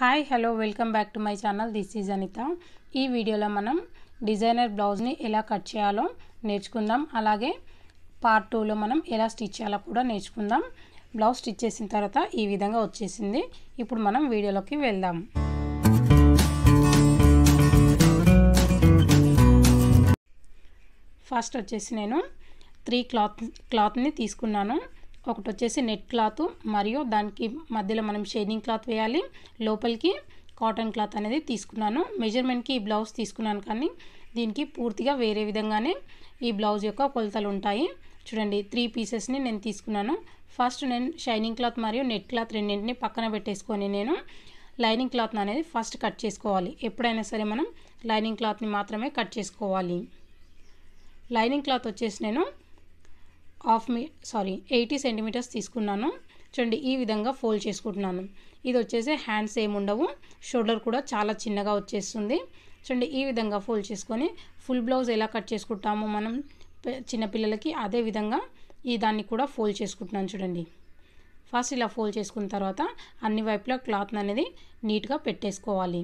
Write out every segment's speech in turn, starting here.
hi hello welcome back to my channel this is Anitha ఈ వీడియోలో మనం డిజైనర్ బ్లౌజ్ని ఎలా కట్ చేయాలో నేర్చుకుందాం అలాగే పార్ట్ టూలో మనం ఎలా స్టిచ్ చేయాలో కూడా నేర్చుకుందాం బ్లౌజ్ స్టిచ్ చేసిన తర్వాత ఈ విధంగా వచ్చేసింది ఇప్పుడు మనం వీడియోలోకి వెళ్దాం ఫస్ట్ వచ్చేసి నేను త్రీ క్లాత్ క్లాత్ని తీసుకున్నాను ఒకటి వచ్చేసి నెట్ క్లాత్ మరియు దానికి మధ్యలో మనం షేడింగ్ క్లాత్ వేయాలి లోపలికి కాటన్ క్లాత్ అనేది తీసుకున్నాను మెజర్మెంట్కి ఈ బ్లౌజ్ తీసుకున్నాను కానీ దీనికి పూర్తిగా వేరే విధంగానే ఈ బ్లౌజ్ యొక్క కొలతలు ఉంటాయి చూడండి త్రీ పీసెస్ని నేను తీసుకున్నాను ఫస్ట్ నేను షైనింగ్ క్లాత్ మరియు నెట్ క్లాత్ రెండింటిని పక్కన పెట్టేసుకొని నేను లైనింగ్ క్లాత్ అనేది ఫస్ట్ కట్ చేసుకోవాలి ఎప్పుడైనా సరే మనం లైనింగ్ క్లాత్ని మాత్రమే కట్ చేసుకోవాలి లైనింగ్ క్లాత్ వచ్చేసి నేను హాఫ్ మీ సారీ ఎయిటీ సెంటీమీటర్స్ తీసుకున్నాను చూడండి ఈ విధంగా ఫోల్డ్ చేసుకుంటున్నాను ఇది వచ్చేసి హ్యాండ్స్ ఏమి ఉండవు షోల్డర్ కూడా చాలా చిన్నగా వచ్చేస్తుంది చూడండి ఈ విధంగా ఫోల్డ్ చేసుకొని ఫుల్ బ్లౌజ్ ఎలా కట్ చేసుకుంటామో మనం చిన్నపిల్లలకి అదే విధంగా ఈ దాన్ని కూడా ఫోల్డ్ చేసుకుంటున్నాను చూడండి ఫస్ట్ ఇలా ఫోల్డ్ చేసుకున్న తర్వాత అన్ని వైపులా క్లాత్ అనేది నీట్గా పెట్టేసుకోవాలి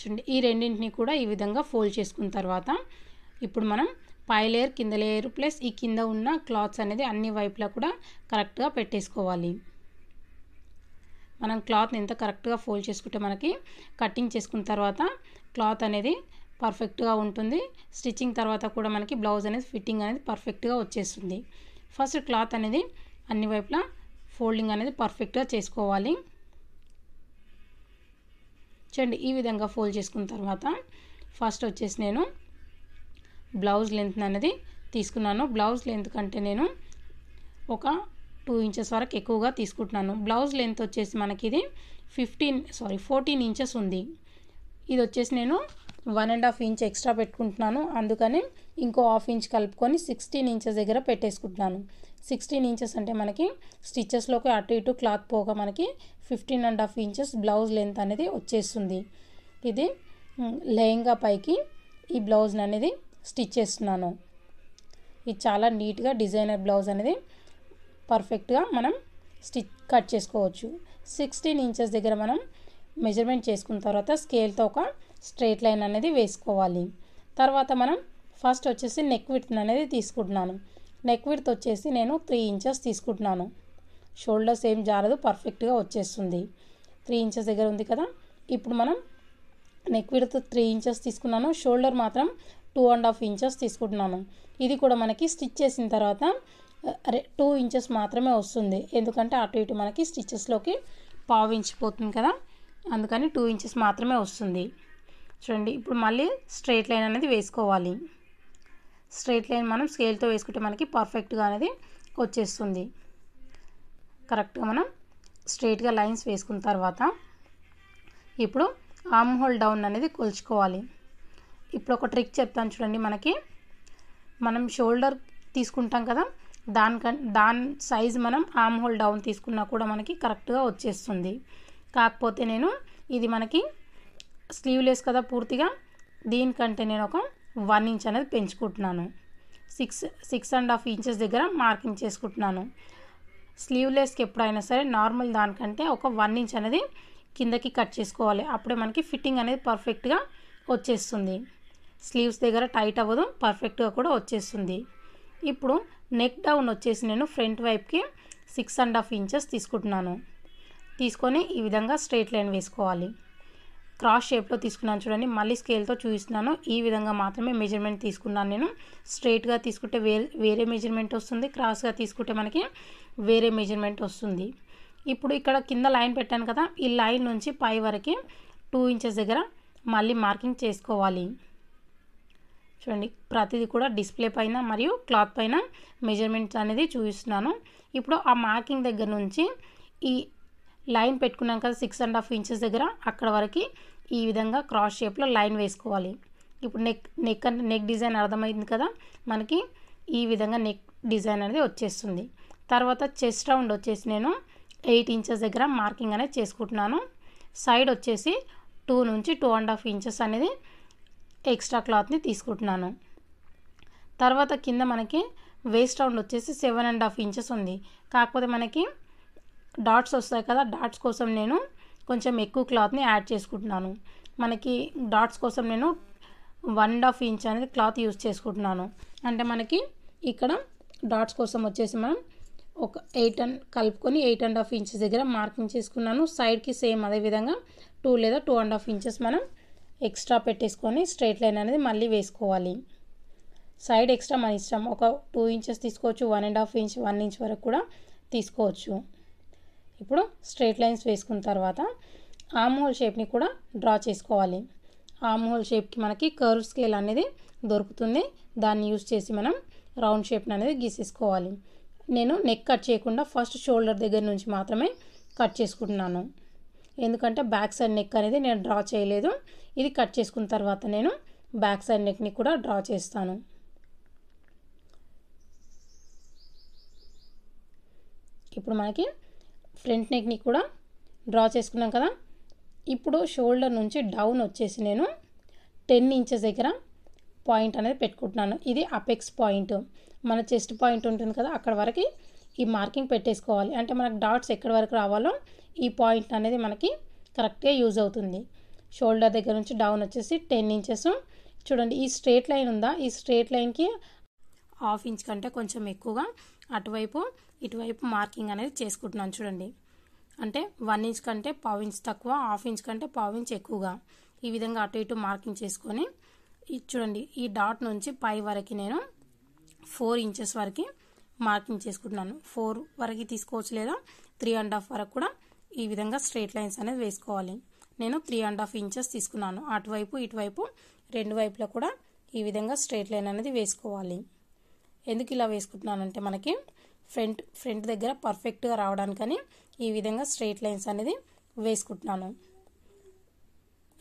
చూడండి ఈ రెండింటిని కూడా ఈ విధంగా ఫోల్డ్ చేసుకున్న తర్వాత ఇప్పుడు మనం పై లేయర్ కింద లేయర్ ప్లస్ ఈ కింద ఉన్న క్లాత్స్ అనేది అన్ని వైపులా కూడా కరెక్ట్గా పెట్టేసుకోవాలి మనం క్లాత్ ఎంత కరెక్ట్గా ఫోల్డ్ చేసుకుంటే మనకి కటింగ్ చేసుకున్న తర్వాత క్లాత్ అనేది పర్ఫెక్ట్గా ఉంటుంది స్టిచ్చింగ్ తర్వాత కూడా మనకి బ్లౌజ్ అనేది ఫిట్టింగ్ అనేది పర్ఫెక్ట్గా వచ్చేస్తుంది ఫస్ట్ క్లాత్ అనేది అన్ని వైపులా ఫోల్డింగ్ అనేది పర్ఫెక్ట్గా చేసుకోవాలి చూడండి ఈ విధంగా ఫోల్డ్ చేసుకున్న తర్వాత ఫస్ట్ వచ్చేసి నేను బ్లౌజ్ లెంత్ అనేది తీసుకున్నాను బ్లౌజ్ లెంత్ కంటే నేను ఒక టూ ఇంచెస్ వరకు ఎక్కువగా తీసుకుంటున్నాను బ్లౌజ్ లెంత్ వచ్చేసి మనకి ఇది ఫిఫ్టీన్ సారీ ఫోర్టీన్ ఇంచెస్ ఉంది ఇది వచ్చేసి నేను one and half inch extra పెట్టుకుంటున్నాను అందుకని ఇంకో హాఫ్ ఇంచ్ కలుపుకొని సిక్స్టీన్ ఇంచెస్ దగ్గర పెట్టేసుకుంటున్నాను సిక్స్టీన్ ఇంచెస్ అంటే మనకి స్టిచ్చెస్లోకి అటు ఇటు క్లాత్ పోగా మనకి fifteen and half inches blouse length అనేది వచ్చేస్తుంది ఇది లెహంగా పైకి ఈ బ్లౌజ్ అనేది స్టిచ్ చేస్తున్నాను ఇది చాలా నీట్గా డిజైనర్ బ్లౌజ్ అనేది పర్ఫెక్ట్గా మనం స్టిచ్ కట్ చేసుకోవచ్చు సిక్స్టీన్ ఇంచెస్ దగ్గర మనం మెజర్మెంట్ చేసుకున్న తర్వాత స్కేల్తో ఒక స్ట్రేట్ లైన్ అనేది వేసుకోవాలి తర్వాత మనం ఫస్ట్ వచ్చేసి నెక్ విడ్త్ అనేది తీసుకుంటున్నాను నెక్ విడ్త్ వచ్చేసి నేను త్రీ ఇంచెస్ తీసుకుంటున్నాను షోల్డర్స్ ఏం జారదు పర్ఫెక్ట్గా వచ్చేస్తుంది త్రీ ఇంచెస్ దగ్గర ఉంది కదా ఇప్పుడు మనం నెక్ విడ్త్ త్రీ ఇంచెస్ తీసుకున్నాను షోల్డర్ మాత్రం టూ అండ్ హాఫ్ ఇంచెస్ తీసుకుంటున్నాను ఇది కూడా మనకి స్టిచ్ చేసిన తర్వాత అరే టూ ఇంచెస్ మాత్రమే వస్తుంది ఎందుకంటే అటు ఇటు మనకి స్టిచ్చెస్లోకి పావు పోతుంది కదా అందుకని టూ ఇంచెస్ మాత్రమే వస్తుంది చూడండి ఇప్పుడు మళ్ళీ స్ట్రైట్ లైన్ అనేది వేసుకోవాలి స్ట్రైట్ లైన్ మనం స్కేల్తో వేసుకుంటే మనకి పర్ఫెక్ట్గా అనేది వచ్చేస్తుంది కరెక్ట్గా మనం స్ట్రైట్గా లైన్స్ వేసుకున్న తర్వాత ఇప్పుడు ఆమ్ హోల్ డౌన్ అనేది కొలుచుకోవాలి ఇప్పుడు ఒక ట్రిక్ చెప్తాను చూడండి మనకి మనం షోల్డర్ తీసుకుంటాం కదా దానిక దాని సైజ్ మనం ఆమ్ హోల్ డౌన్ తీసుకున్నా కూడా మనకి కరెక్ట్గా వచ్చేస్తుంది కాకపోతే నేను ఇది మనకి స్లీవ్లెస్ కదా పూర్తిగా దీనికంటే నేను ఒక వన్ ఇంచ్ అనేది పెంచుకుంటున్నాను six six and half inches దగ్గర మార్కింగ్ చేసుకుంటున్నాను స్లీవ్లెస్కి ఎప్పుడైనా సరే నార్మల్ దానికంటే ఒక వన్ ఇంచ్ అనేది కిందకి కట్ చేసుకోవాలి అప్పుడే మనకి ఫిట్టింగ్ అనేది పర్ఫెక్ట్గా వచ్చేస్తుంది స్లీవ్స్ దగ్గర టైట్ అవ్వదు పర్ఫెక్ట్గా కూడా వచ్చేస్తుంది ఇప్పుడు నెక్ డౌన్ వచ్చేసి నేను ఫ్రంట్ వైపుకి సిక్స్ అండ్ హాఫ్ ఇంచెస్ తీసుకుంటున్నాను తీసుకొని ఈ విధంగా స్ట్రేట్ లైన్ వేసుకోవాలి క్రాస్ షేప్లో తీసుకున్నాను చూడండి మళ్ళీ స్కేల్తో చూపిస్తున్నాను ఈ విధంగా మాత్రమే మెజర్మెంట్ తీసుకున్నాను నేను స్ట్రేట్గా తీసుకుంటే వేరే వేరే మెజర్మెంట్ వస్తుంది క్రాస్గా తీసుకుంటే మనకి వేరే మెజర్మెంట్ వస్తుంది ఇప్పుడు ఇక్కడ కింద లైన్ పెట్టాను కదా ఈ లైన్ నుంచి పై వరకు టూ ఇంచెస్ దగ్గర మళ్ళీ మార్కింగ్ చేసుకోవాలి చూడండి ప్రతిదీ కూడా డిస్ప్లే పైన మరియు క్లాత్ పైన మెజర్మెంట్స్ అనేది చూపిస్తున్నాను ఇప్పుడు ఆ మార్కింగ్ దగ్గర నుంచి ఈ లైన్ పెట్టుకున్నాం కదా సిక్స్ అండ్ హాఫ్ ఇంచెస్ దగ్గర అక్కడ వరకు ఈ విధంగా క్రాస్ షేప్లో లైన్ వేసుకోవాలి ఇప్పుడు నెక్ నెక్ అంటే నెక్ డిజైన్ అర్థమైంది కదా మనకి ఈ విధంగా నెక్ డిజైన్ అనేది వచ్చేస్తుంది తర్వాత చెస్ట్ రౌండ్ వచ్చేసి నేను ఎయిట్ ఇంచెస్ దగ్గర మార్కింగ్ అనేది చేసుకుంటున్నాను సైడ్ వచ్చేసి టూ నుంచి టూ అండ్ హాఫ్ ఇంచెస్ అనేది ఎక్స్ట్రా క్లాత్ని తీసుకుంటున్నాను తర్వాత కింద మనకి వేస్ట్ రౌండ్ వచ్చేసి సెవెన్ అండ్ హాఫ్ ఇంచెస్ ఉంది కాకపోతే మనకి డాట్స్ వస్తాయి కదా డాట్స్ కోసం నేను కొంచెం ఎక్కువ క్లాత్ని యాడ్ చేసుకుంటున్నాను మనకి డాట్స్ కోసం నేను వన్ అండ్ హాఫ్ ఇంచ్ అనేది క్లాత్ యూజ్ చేసుకుంటున్నాను అంటే మనకి ఇక్కడ డాట్స్ కోసం వచ్చేసి మనం ఒక ఎయిట్ అండ్ కలుపుకొని ఎయిట్ అండ్ హాఫ్ ఇంచెస్ దగ్గర మార్కింగ్ చేసుకున్నాను సైడ్కి సేమ్ అదేవిధంగా టూ లేదా టూ అండ్ హాఫ్ ఇంచెస్ మనం ఎక్స్ట్రా పెట్టేసుకొని స్ట్రైట్ లైన్ అనేది మళ్ళీ వేసుకోవాలి సైడ్ ఎక్స్ట్రా మన ఇష్టం ఒక టూ ఇంచెస్ తీసుకోవచ్చు one and half inch one inch వరకు కూడా తీసుకోవచ్చు ఇప్పుడు స్ట్రైట్ లైన్స్ వేసుకున్న తర్వాత ఆమ్ హోల్ షేప్ని కూడా డ్రా చేసుకోవాలి ఆమ్ హోల్ షేప్కి మనకి కర్వ్ స్కేల్ అనేది దొరుకుతుంది దాన్ని యూజ్ చేసి మనం రౌండ్ షేప్ని అనేది గీసేసుకోవాలి నేను నెక్ కట్ చేయకుండా ఫస్ట్ షోల్డర్ దగ్గర నుంచి మాత్రమే కట్ చేసుకుంటున్నాను ఎందుకంటే బ్యాక్ సైడ్ నెక్ అనేది నేను డ్రా చేయలేదు ఇది కట్ చేసుకున్న తర్వాత నేను బ్యాక్ సైడ్ నెక్ని కూడా డ్రా చేస్తాను ఇప్పుడు మనకి ఫ్రంట్ నెక్ని కూడా డ్రా చేసుకున్నాం కదా ఇప్పుడు షోల్డర్ నుంచి డౌన్ వచ్చేసి నేను టెన్ ఇంచెస్ దగ్గర పాయింట్ అనేది పెట్టుకుంటున్నాను ఇది అపెక్స్ పాయింట్ మన చెస్ట్ పాయింట్ ఉంటుంది కదా అక్కడ వరకు ఈ మార్కింగ్ పెట్టేసుకోవాలి అంటే మనకు డాట్స్ ఎక్కడి వరకు రావాలో ఈ పాయింట్ అనేది మనకి కరెక్ట్గా యూజ్ అవుతుంది షోల్డర్ దగ్గర నుంచి డౌన్ వచ్చేసి టెన్ ఇంచెస్ చూడండి ఈ స్ట్రేట్ లైన్ ఉందా ఈ స్ట్రేట్ లైన్కి హాఫ్ ఇంచ్ కంటే కొంచెం ఎక్కువగా అటువైపు ఇటువైపు మార్కింగ్ అనేది చేసుకుంటున్నాను చూడండి అంటే వన్ ఇంచ్ కంటే పావు ఇంచ్ తక్కువ హాఫ్ ఇంచ్ కంటే పావు ఇంచ్ ఎక్కువగా ఈ విధంగా అటు ఇటు మార్కింగ్ చేసుకొని చూడండి ఈ డాట్ నుంచి పై వరకు నేను ఫోర్ ఇంచెస్ వరకు మార్కింగ్ చేసుకుంటున్నాను ఫోర్ వరకు తీసుకోవచ్చు లేదా త్రీ అండ్ హాఫ్ వరకు కూడా ఈ విధంగా స్ట్రేట్ లైన్స్ అనేది వేసుకోవాలి నేను త్రీ అండ్ హాఫ్ ఇంచెస్ తీసుకున్నాను అటువైపు ఇటువైపు రెండు వైపులో కూడా ఈ విధంగా స్ట్రేట్ లైన్ అనేది వేసుకోవాలి ఎందుకు ఇలా వేసుకుంటున్నానంటే మనకి ఫ్రంట్ ఫ్రంట్ దగ్గర పర్ఫెక్ట్గా రావడానికని ఈ విధంగా స్ట్రేట్ లైన్స్ అనేది వేసుకుంటున్నాను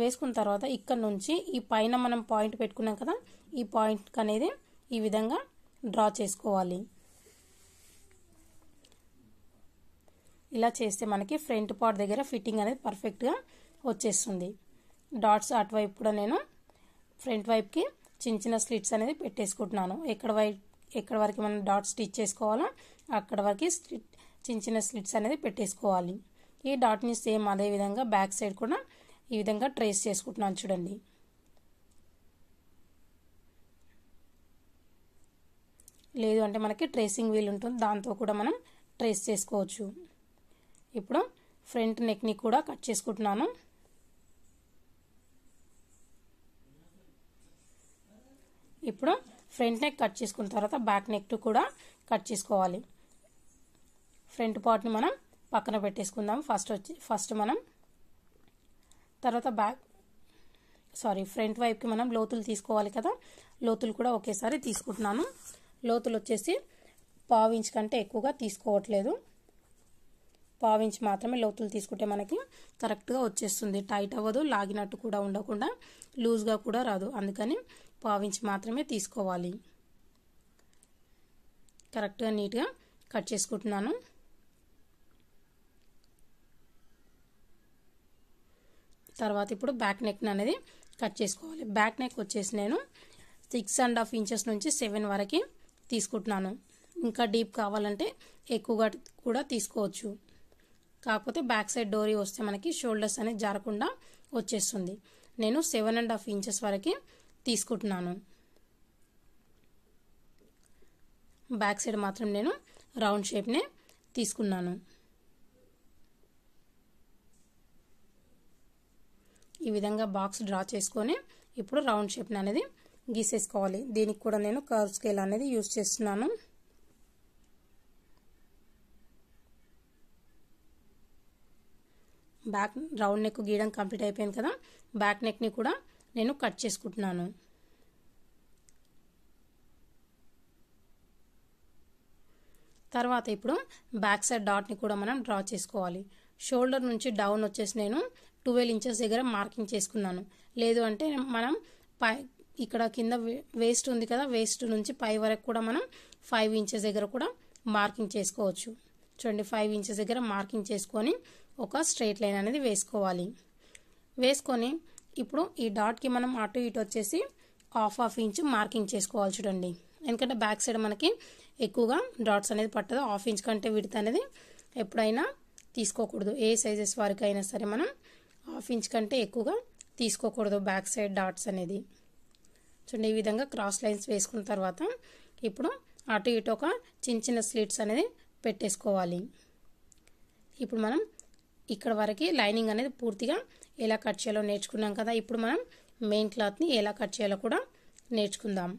వేసుకున్న తర్వాత ఇక్కడ నుంచి ఈ పైన మనం పాయింట్ పెట్టుకున్నాం కదా ఈ పాయింట్ అనేది ఈ విధంగా డ్రా చేసుకోవాలి ఇలా చేస్తే మనకి ఫ్రంట్ పార్ట్ దగ్గర ఫిట్టింగ్ అనేది పర్ఫెక్ట్గా వచ్చేస్తుంది డాట్స్ అటువైపు కూడా నేను ఫ్రంట్ వైపుకి చిన్న చిన్న స్లిట్స్ అనేది పెట్టేసుకుంటున్నాను ఎక్కడ వైపు ఎక్కడ వరకు మనం డాట్ స్టిచ్ చేసుకోవాలో అక్కడ వరకు స్లిట్ చిన్న చిన్న స్లిట్స్ అనేది పెట్టేసుకోవాలి ఈ డాట్ని సేమ్ అదే విధంగా బ్యాక్ సైడ్ కూడా ఈ విధంగా ట్రేస్ చేసుకుంటున్నాను చూడండి లేదు అంటే మనకి ట్రేసింగ్ వీల్ ఉంటుంది దాంతో కూడా మనం ట్రేస్ చేసుకోవచ్చు ఇప్పుడు ఫ్రంట్ నెక్ని కూడా కట్ చేసుకుంటున్నాను ఇప్పుడు ఫ్రంట్ నెక్ కట్ చేసుకున్న తర్వాత బ్యాక్ నెక్ కూడా కట్ చేసుకోవాలి ఫ్రంట్ పార్ట్ని మనం పక్కన పెట్టేసుకుందాం ఫస్ట్ వచ్చి ఫస్ట్ మనం తర్వాత బ్యాక్ సారీ ఫ్రంట్ వైపుకి మనం లోతులు తీసుకోవాలి కదా లోతులు కూడా ఒకేసారి తీసుకుంటున్నాను లోతులు వచ్చేసి పావు ఇంచ్ కంటే ఎక్కువగా తీసుకోవట్లేదు పావించి మాత్రమే లోతులు తీసుకుంటే మనకి కరెక్ట్గా వచ్చేస్తుంది టైట్ అవ్వదు లాగినట్టు కూడా ఉండకుండా లూజ్గా కూడా రాదు అందుకని పావించి మాత్రమే తీసుకోవాలి కరెక్ట్గా నీట్గా కట్ చేసుకుంటున్నాను తర్వాత ఇప్పుడు బ్యాక్ నెక్ అనేది కట్ చేసుకోవాలి బ్యాక్ నెక్ వచ్చేసి నేను సిక్స్ అండ్ హాఫ్ ఇంచెస్ నుంచి సెవెన్ వరకు తీసుకుంటున్నాను ఇంకా డీప్ కావాలంటే ఎక్కువగా కూడా తీసుకోవచ్చు కాకపోతే బ్యాక్ సైడ్ డోరీ వస్తే మనకి షోల్డర్స్ అనేది జారకుండా వచ్చేస్తుంది నేను సెవెన్ అండ్ హాఫ్ ఇంచెస్ వరకు తీసుకుంటున్నాను బ్యాక్ సైడ్ మాత్రం నేను రౌండ్ షేప్నే తీసుకున్నాను ఈ విధంగా బాక్స్ డ్రా చేసుకొని ఇప్పుడు రౌండ్ షేప్ని అనేది గీసేసుకోవాలి దీనికి కూడా నేను కర్వ్ స్కేల్ అనేది యూజ్ చేస్తున్నాను బ్యాక్ రౌండ్ నెక్ గీయడం కంప్లీట్ అయిపోయింది కదా బ్యాక్ నెక్ని కూడా నేను కట్ చేసుకుంటున్నాను తర్వాత ఇప్పుడు బ్యాక్ సైడ్ డాట్ని కూడా మనం డ్రా చేసుకోవాలి షోల్డర్ నుంచి డౌన్ వచ్చేసి నేను ట్వెల్వ్ ఇంచెస్ దగ్గర మార్కింగ్ చేసుకున్నాను లేదు అంటే మనం పై ఇక్కడ కింద వేస్ట్ ఉంది కదా వేస్ట్ నుంచి పై వరకు కూడా మనం ఫైవ్ ఇంచెస్ దగ్గర కూడా మార్కింగ్ చేసుకోవచ్చు చూడండి ఫైవ్ ఇంచెస్ దగ్గర మార్కింగ్ చేసుకొని ఒక స్ట్రైట్ లైన్ అనేది వేసుకోవాలి వేసుకొని ఇప్పుడు ఈ డాట్కి మనం అటు ఇటు వచ్చేసి హాఫ్ హాఫ్ ఇంచ్ మార్కింగ్ చేసుకోవాలి చూడండి ఎందుకంటే బ్యాక్ సైడ్ మనకి ఎక్కువగా డాట్స్ అనేది పట్టదు హాఫ్ ఇంచ్ కంటే విడత అనేది ఎప్పుడైనా తీసుకోకూడదు ఏ సైజెస్ వరకు అయినా సరే మనం హాఫ్ ఇంచ్ కంటే ఎక్కువగా తీసుకోకూడదు బ్యాక్ సైడ్ డాట్స్ అనేది చూడండి ఈ విధంగా క్రాస్ లైన్స్ వేసుకున్న తర్వాత ఇప్పుడు అటు ఇటు ఒక చిన్న చిన్న స్లిట్స్ అనేది పెట్టేసుకోవాలి ఇప్పుడు మనం ఇక్కడ వరకు లైనింగ్ అనేది పూర్తిగా ఎలా కట్ చేయాలో నేర్చుకున్నాం కదా ఇప్పుడు మనం మెయిన్ క్లాత్ని ఎలా కట్ చేయాలో కూడా నేర్చుకుందాం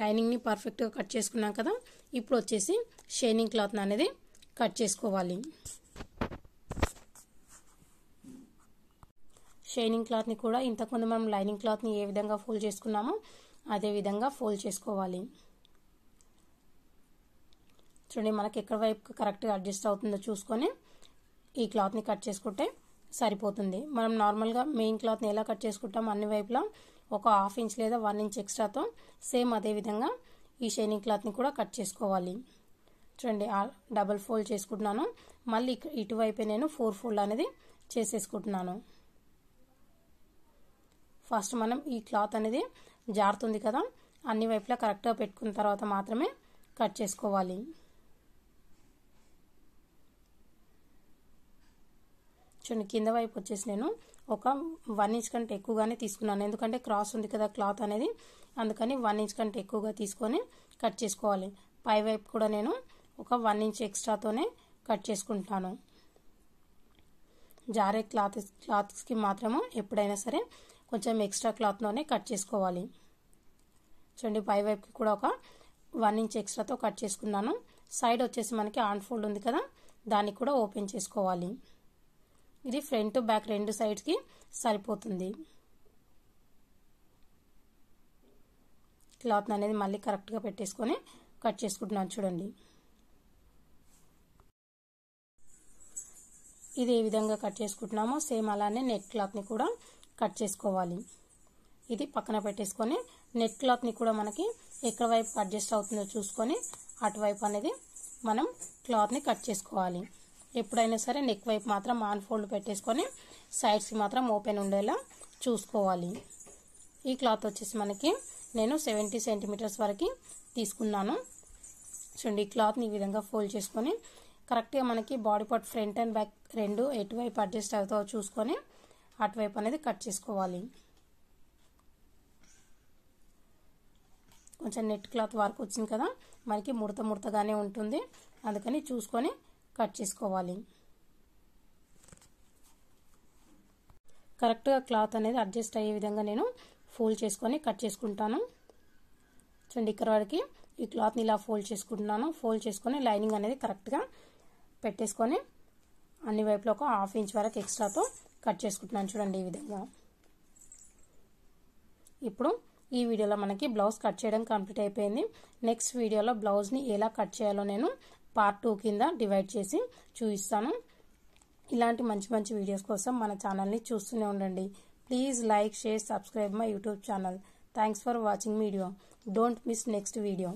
లైనింగ్ని పర్ఫెక్ట్గా కట్ చేసుకున్నాం కదా ఇప్పుడు వచ్చేసి షైనింగ్ క్లాత్ని అనేది కట్ చేసుకోవాలి షైనింగ్ క్లాత్ని కూడా ఇంతకుముందు మనం లైనింగ్ క్లాత్ని ఏ విధంగా ఫోల్డ్ చేసుకున్నామో అదే విధంగా ఫోల్డ్ చేసుకోవాలి చూడండి మనకి ఎక్కడ వైపు కరెక్ట్గా అడ్జస్ట్ అవుతుందో చూసుకొని ఈ క్లాత్ని కట్ చేసుకుంటే సరిపోతుంది మనం నార్మల్గా మెయిన్ క్లాత్ని ఎలా కట్ చేసుకుంటాం అన్ని వైపులా ఒక హాఫ్ ఇంచ్ లేదా వన్ ఇంచ్ ఎక్స్ట్రాతో సేమ్ అదేవిధంగా ఈ షైనింగ్ క్లాత్ని కూడా కట్ చేసుకోవాలి చూడండి డబల్ ఫోల్డ్ చేసుకుంటున్నాను మళ్ళీ ఇటువైపే నేను ఫోర్ ఫోల్డ్ అనేది చేసేసుకుంటున్నాను ఫస్ట్ మనం ఈ క్లాత్ అనేది జారుతుంది కదా అన్ని వైపులా కరెక్ట్గా పెట్టుకున్న తర్వాత మాత్రమే కట్ చేసుకోవాలి చూడండి కింద వైపు వచ్చేసి నేను ఒక వన్ ఇంచ్ కంటే ఎక్కువగానే తీసుకున్నాను ఎందుకంటే క్రాస్ ఉంది కదా క్లాత్ అనేది అందుకని వన్ ఇంచ్ కంటే ఎక్కువగా తీసుకొని కట్ చేసుకోవాలి పై వైపు కూడా నేను ఒక వన్ ఇంచ్ ఎక్స్ట్రాతోనే కట్ చేసుకుంటాను జారే క్లాత్ క్లాత్స్కి మాత్రము ఎప్పుడైనా సరే కొంచెం ఎక్స్ట్రా క్లాత్లోనే కట్ చేసుకోవాలి చూడండి పై వైపుకి కూడా ఒక వన్ ఇంచ్ ఎక్స్ట్రాతో కట్ చేసుకున్నాను సైడ్ వచ్చేసి మనకి ఆన్ ఫోల్డ్ ఉంది కదా దాన్ని కూడా ఓపెన్ చేసుకోవాలి ఇది ఫ్రంట్ బ్యాక్ రెండు సైడ్స్కి సరిపోతుంది క్లాత్ అనేది మళ్ళీ కరెక్ట్గా పెట్టేసుకొని కట్ చేసుకుంటున్నాను చూడండి ఇది ఏ విధంగా కట్ చేసుకుంటున్నామో సేమ్ అలానే నెట్ క్లాత్ని కూడా కట్ చేసుకోవాలి ఇది పక్కన పెట్టేసుకొని నెట్ క్లాత్ని కూడా మనకి ఎక్కడ వైపు అడ్జస్ట్ అవుతుందో చూసుకొని అటువైపు అనేది మనం క్లాత్ని కట్ చేసుకోవాలి ఎప్పుడైనా సరే నెక్ వైపు మాత్రం ఆన్ ఫోల్డ్ పెట్టేసుకొని సైడ్స్కి మాత్రం ఓపెన్ ఉండేలా చూసుకోవాలి ఈ క్లాత్ వచ్చేసి మనకి నేను సెవెంటీ సెంటీమీటర్స్ వరకు తీసుకున్నాను చూడండి ఈ క్లాత్ని ఈ విధంగా ఫోల్డ్ చేసుకొని కరెక్ట్గా మనకి body part front and back రెండు ఎటువైపు అడ్జస్ట్ అవుతావో చూసుకొని అటువైపు అనేది కట్ చేసుకోవాలి కొంచెం నెట్ క్లాత్ వర్క్ వచ్చింది కదా మనకి ముడత ముడతగానే ఉంటుంది అందుకని చూసుకొని కట్ చేసుకోవాలి కరెక్ట్గా క్లాత్ అనేది అడ్జస్ట్ అయ్యే విధంగా నేను ఫోల్డ్ చేసుకొని కట్ చేసుకుంటాను చూడండి ఇక్కడ వరకు ఈ క్లాత్ని ఇలా ఫోల్డ్ చేసుకుంటున్నాను ఫోల్డ్ చేసుకొని లైనింగ్ అనేది కరెక్ట్గా పెట్టేసుకొని అన్ని వైపులో ఒక హాఫ్ ఇంచ్ వరకు ఎక్స్ట్రాతో కట్ చేసుకుంటున్నాను చూడండి ఈ విధంగా ఇప్పుడు ఈ వీడియోలో మనకి బ్లౌజ్ కట్ చేయడం కంప్లీట్ అయిపోయింది నెక్స్ట్ వీడియోలో బ్లౌజ్ని ఎలా కట్ చేయాలో నేను పార్ట్ టూ కింద డివైడ్ చేసి చూపిస్తాను ఇలాంటి మంచి మంచి వీడియోస్ కోసం మన ఛానల్ని చూస్తూనే ఉండండి please like share subscribe my YouTube channel thanks for watching video don't miss next video